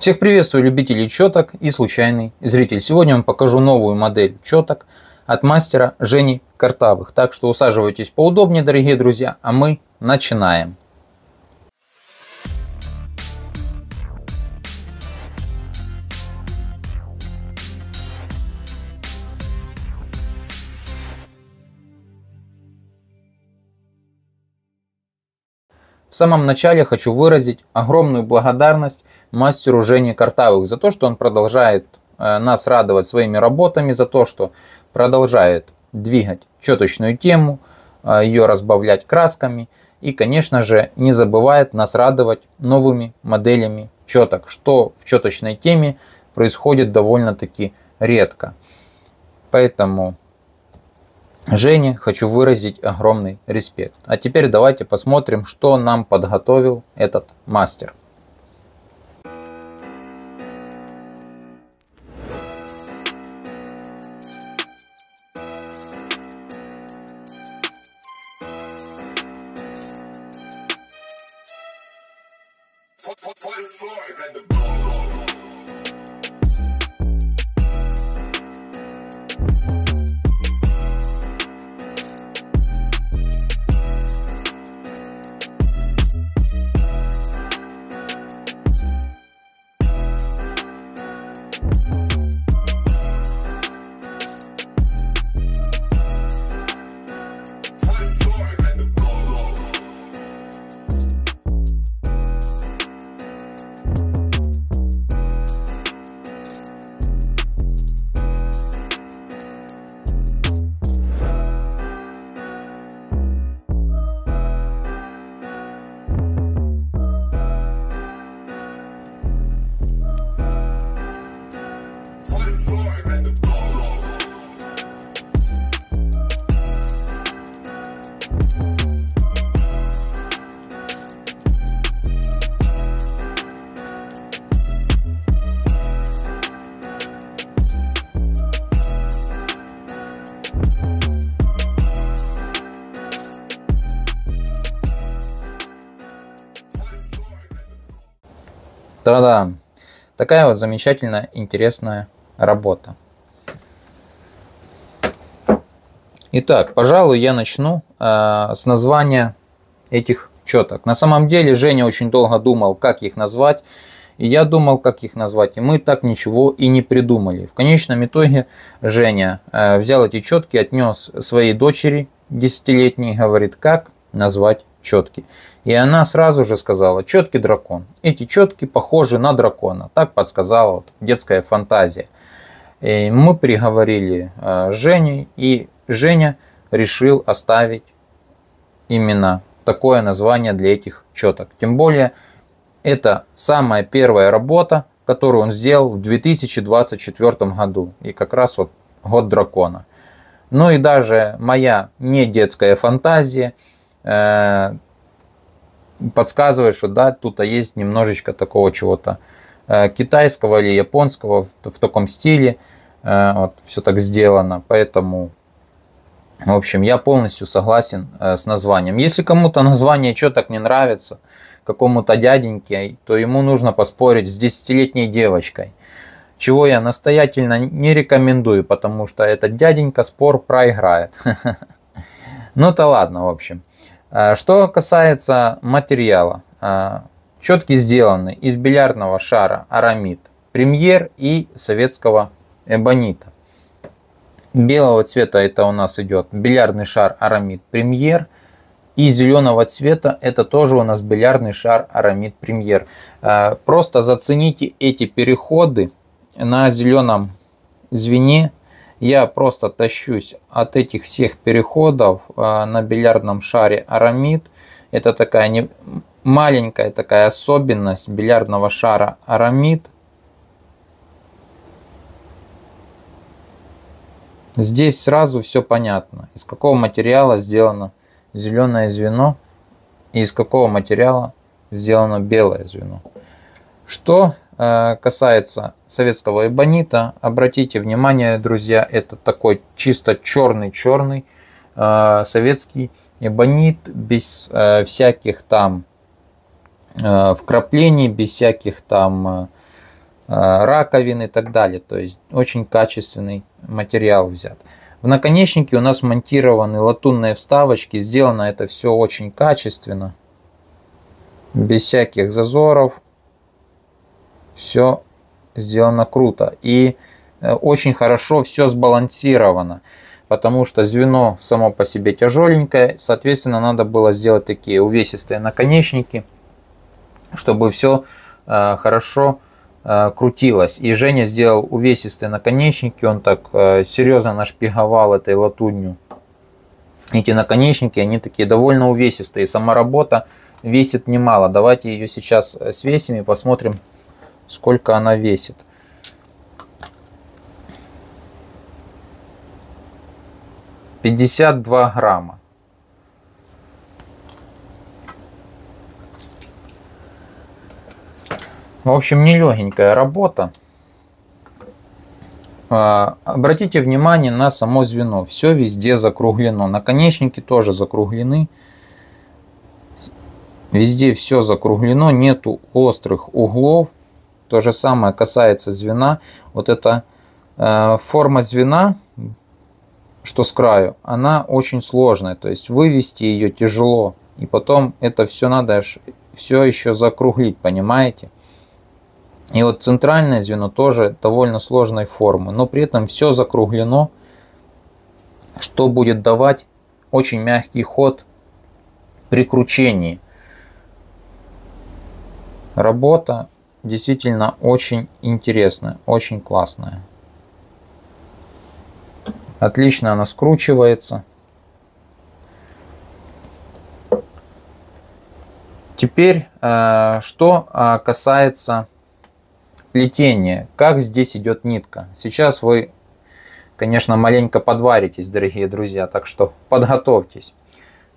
Всех приветствую, любители четок и случайный зритель. Сегодня я вам покажу новую модель четок от мастера Жени Картавых. Так что усаживайтесь поудобнее, дорогие друзья, а мы начинаем. В самом начале хочу выразить огромную благодарность мастеру Жене Картавых за то, что он продолжает э, нас радовать своими работами, за то, что продолжает двигать четочную тему, э, ее разбавлять красками и, конечно же, не забывает нас радовать новыми моделями четок, что в четочной теме происходит довольно-таки редко. Поэтому Жене хочу выразить огромный респект. А теперь давайте посмотрим, что нам подготовил этот мастер. you Да-да. Такая вот замечательная, интересная работа. Итак, пожалуй, я начну э, с названия этих четок. На самом деле Женя очень долго думал, как их назвать. И я думал, как их назвать. И мы так ничего и не придумали. В конечном итоге Женя э, взял эти четки, отнес своей дочери десятилетней, говорит, как назвать четкий. И она сразу же сказала, четкий дракон. Эти четки похожи на дракона. Так подсказала вот детская фантазия. И мы приговорили э, Жене, и Женя решил оставить именно такое название для этих четок. Тем более, это самая первая работа, которую он сделал в 2024 году. И как раз вот год дракона. Ну и даже моя не детская фантазия – Э, подсказывает, что да, тут а есть немножечко такого чего-то э, китайского или японского в, в таком стиле. Э, вот, все так сделано, поэтому в общем, я полностью согласен с названием. Если кому-то название что так не нравится, какому-то дяденьке, то ему нужно поспорить с десятилетней девочкой. Чего я настоятельно не рекомендую, потому что этот дяденька спор проиграет. Ну-то ладно, в общем. Э, что касается материала, э, четки сделаны из бильярдного шара арамид, премьер и советского эбонита. Белого цвета это у нас идет бильярдный шар арамид премьер. И зеленого цвета это тоже у нас бильярдный шар арамид премьер. Э, просто зацените эти переходы на зеленом звене я просто тащусь от этих всех переходов а, на бильярдном шаре арамид. Это такая не... маленькая такая особенность бильярдного шара арамид. Здесь сразу все понятно, из какого материала сделано зеленое звено и из какого материала сделано белое звено. Что Э, касается советского эбонита, обратите внимание, друзья, это такой чисто черный-черный э, советский эбонит без э, всяких там вкраплений, без всяких там раковин и так далее. То есть очень качественный материал взят. В наконечнике у нас монтированы латунные вставочки. Сделано это все очень качественно. Без всяких зазоров все сделано круто. И э, очень хорошо все сбалансировано, потому что звено само по себе тяжеленькое, соответственно, надо было сделать такие увесистые наконечники, чтобы все э, хорошо э, крутилось. И Женя сделал увесистые наконечники, он так серьезно нашпиговал этой латунью. Эти наконечники, они такие довольно увесистые, сама работа весит немало. Давайте ее сейчас свесим и посмотрим, сколько она весит. Пятьдесят два грамма. В общем, нелегенькая работа. А, обратите внимание на само звено. Все везде закруглено. Наконечники тоже закруглены. Везде все закруглено. Нету острых углов. То же самое касается звена. Вот эта э, форма звена, что с краю, она очень сложная. То есть вывести ее тяжело. И потом это все надо все еще закруглить, понимаете? И вот центральное звено тоже довольно сложной формы, но при этом все закруглено, что будет давать очень мягкий ход при кручении. Работа действительно очень интересная, очень классная. Отлично она скручивается. Теперь, э, что э, касается плетения, как здесь идет нитка. Сейчас вы, конечно, маленько подваритесь, дорогие друзья, так что подготовьтесь.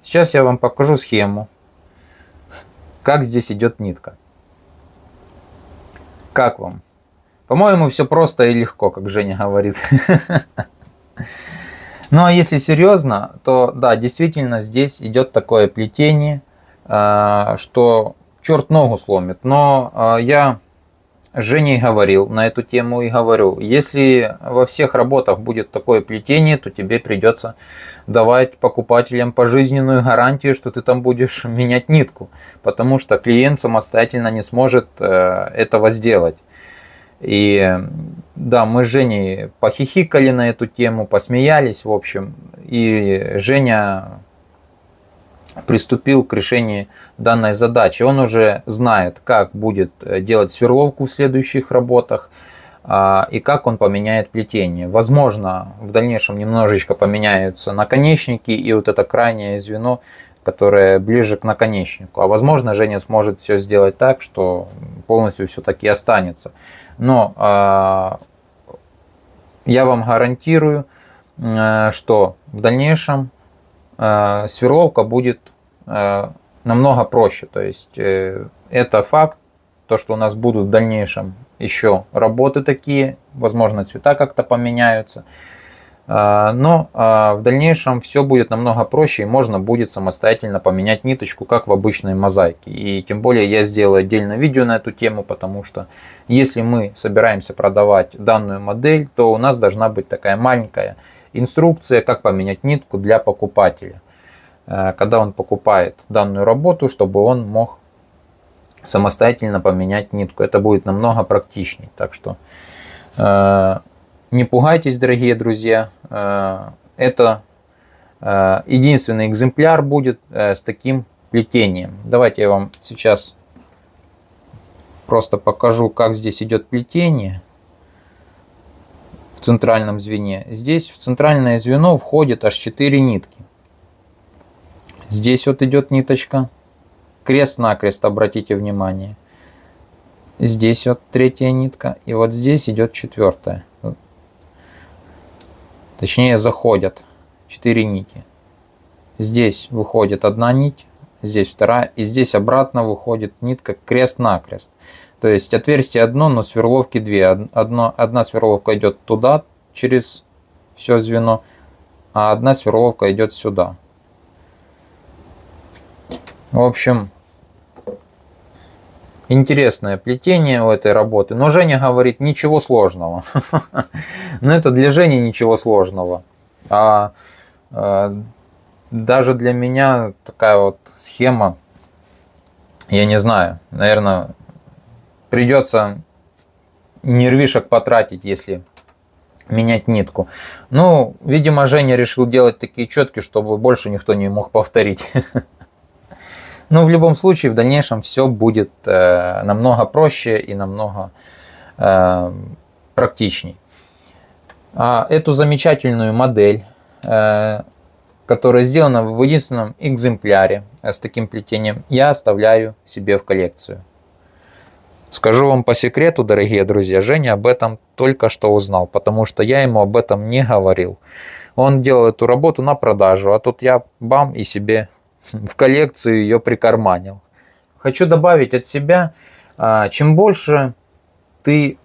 Сейчас я вам покажу схему, как здесь идет нитка. Как вам? По-моему, все просто и легко, как Женя говорит. Ну а если серьезно, то да, действительно здесь идет такое плетение, а, что черт ногу сломит. Но а, я Женей говорил на эту тему и говорю, если во всех работах будет такое плетение, то тебе придется давать покупателям пожизненную гарантию, что ты там будешь менять нитку, потому что клиент самостоятельно не сможет э, этого сделать. И да, мы с Женей похихикали на эту тему, посмеялись, в общем. И Женя приступил к решению данной задачи. Он уже знает, как будет э, делать сверловку в следующих работах а, и как он поменяет плетение. Возможно, в дальнейшем немножечко поменяются наконечники и вот это крайнее звено, которое ближе к наконечнику. А возможно, Женя сможет все сделать так, что полностью все-таки останется. Но а, я вам гарантирую, э, что в дальнейшем Э, сверловка будет э, намного проще. То есть э, это факт, то, что у нас будут в дальнейшем еще работы такие, возможно, цвета как-то поменяются. Но в дальнейшем все будет намного проще и можно будет самостоятельно поменять ниточку, как в обычной мозаике. И тем более я сделал отдельное видео на эту тему, потому что если мы собираемся продавать данную модель, то у нас должна быть такая маленькая инструкция, как поменять нитку для покупателя, э, когда он покупает данную работу, чтобы он мог самостоятельно поменять нитку. Это будет намного практичнее. Так что э, не пугайтесь, дорогие друзья. Э, это единственный экземпляр будет с таким плетением. Давайте я вам сейчас просто покажу, как здесь идет плетение центральном звене. Здесь в центральное звено входит аж 4 нитки. Здесь вот идет ниточка. Крест-накрест, обратите внимание. Здесь вот третья нитка. И вот здесь идет четвертая. Точнее, заходят 4 нити. Здесь выходит одна нить, здесь вторая, и здесь обратно выходит нитка крест-накрест. То есть отверстие одно, но сверловки две. Одно, одна сверловка идет туда, через все звено, а одна сверловка идет сюда. В общем, интересное плетение у этой работы. Но Женя говорит, ничего сложного. Но ну, это для Жени ничего сложного. А э, даже для меня такая вот схема, я не знаю, наверное, придется нервишек потратить, если менять нитку. Ну, видимо, Женя решил делать такие четки, чтобы больше никто не мог повторить. Но ну, в любом случае, в дальнейшем все будет э, намного проще и намного э, практичней. А Эту замечательную модель, э, которая сделана в единственном экземпляре с таким плетением, я оставляю себе в коллекцию. Скажу вам по секрету, дорогие друзья, Женя об этом только что узнал, потому что я ему об этом не говорил. Он делал эту работу на продажу, а тут я бам и себе в коллекцию ее прикарманил. Хочу добавить от себя, а, чем больше ты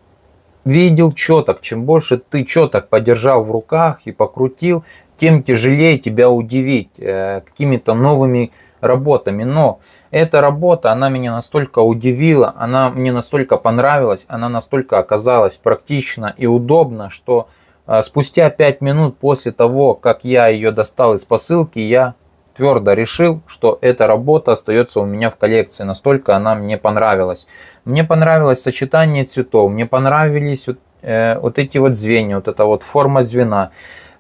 видел четок, чем больше ты четок подержал в руках и покрутил, тем тяжелее тебя удивить э, какими-то новыми работами, но эта работа, она меня настолько удивила, она мне настолько понравилась, она настолько оказалась практична и удобна, что э, спустя 5 минут после того, как я ее достал из посылки, я твердо решил, что эта работа остается у меня в коллекции, настолько она мне понравилась. Мне понравилось сочетание цветов, мне понравились вот, э, вот эти вот звенья, вот эта вот форма звена,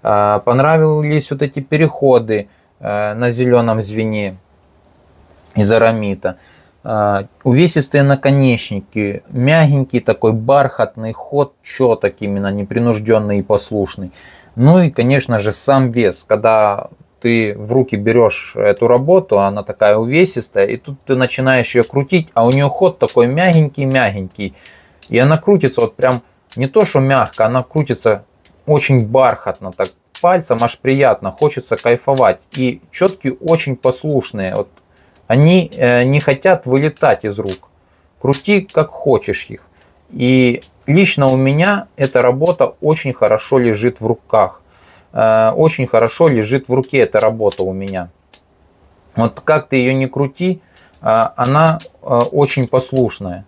э, понравились вот эти переходы э, на зеленом звене из арамита. А, увесистые наконечники, мягенький такой бархатный ход, четок именно, непринужденный и послушный. Ну и, конечно же, сам вес. Когда ты в руки берешь эту работу, она такая увесистая, и тут ты начинаешь ее крутить, а у нее ход такой мягенький-мягенький. И она крутится вот прям не то, что мягко, она крутится очень бархатно, так пальцем аж приятно, хочется кайфовать. И четки очень послушные. Вот они э, не хотят вылетать из рук. Крути как хочешь их. И лично у меня эта работа очень хорошо лежит в руках. Э, очень хорошо лежит в руке эта работа у меня. Вот как ты ее не крути, э, она очень послушная.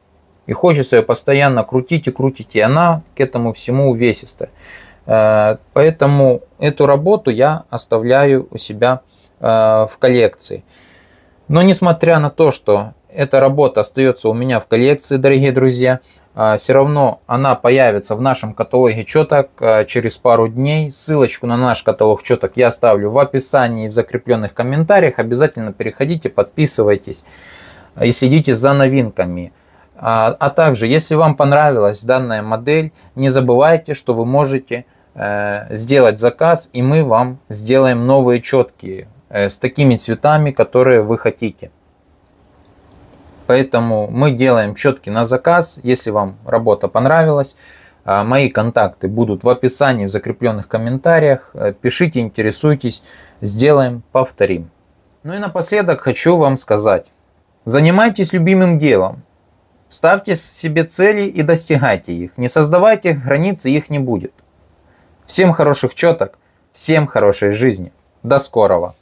И хочется ее постоянно крутить и крутить. И она к этому всему увесистая. Поэтому эту работу я оставляю у себя в коллекции. Но несмотря на то, что эта работа остается у меня в коллекции, дорогие друзья, а, все равно она появится в нашем каталоге четок а, через пару дней. Ссылочку на наш каталог четок я оставлю в описании и в закрепленных комментариях. Обязательно переходите, подписывайтесь и следите за новинками. А, а также, если вам понравилась данная модель, не забывайте, что вы можете э, сделать заказ, и мы вам сделаем новые четкие Э, с такими цветами, которые вы хотите. Поэтому мы делаем щетки на заказ. Если вам работа понравилась, э, мои контакты будут в описании, в закрепленных комментариях. Э, пишите, интересуйтесь, сделаем, повторим. Ну и напоследок хочу вам сказать. Занимайтесь любимым делом. Ставьте себе цели и достигайте их. Не создавайте границ, и их не будет. Всем хороших четок, всем хорошей жизни. До скорого!